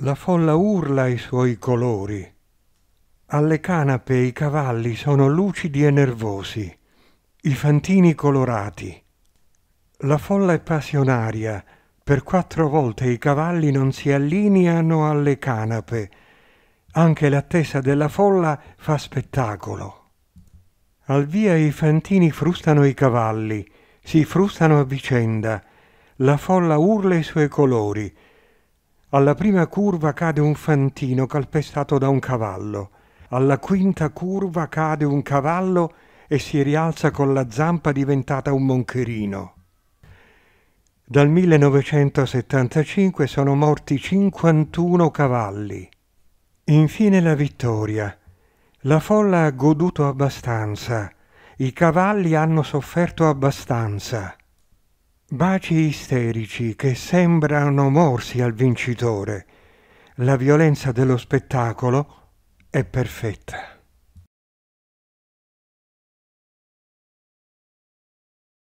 La folla urla i suoi colori. Alle canape i cavalli sono lucidi e nervosi, i fantini colorati. La folla è passionaria, per quattro volte i cavalli non si allineano alle canape. Anche l'attesa della folla fa spettacolo. Al via i fantini frustano i cavalli, si frustano a vicenda, la folla urla i suoi colori, alla prima curva cade un fantino calpestato da un cavallo. Alla quinta curva cade un cavallo e si rialza con la zampa diventata un moncherino. Dal 1975 sono morti 51 cavalli. Infine la vittoria. La folla ha goduto abbastanza. I cavalli hanno sofferto abbastanza. Baci isterici che sembrano morsi al vincitore. La violenza dello spettacolo è perfetta.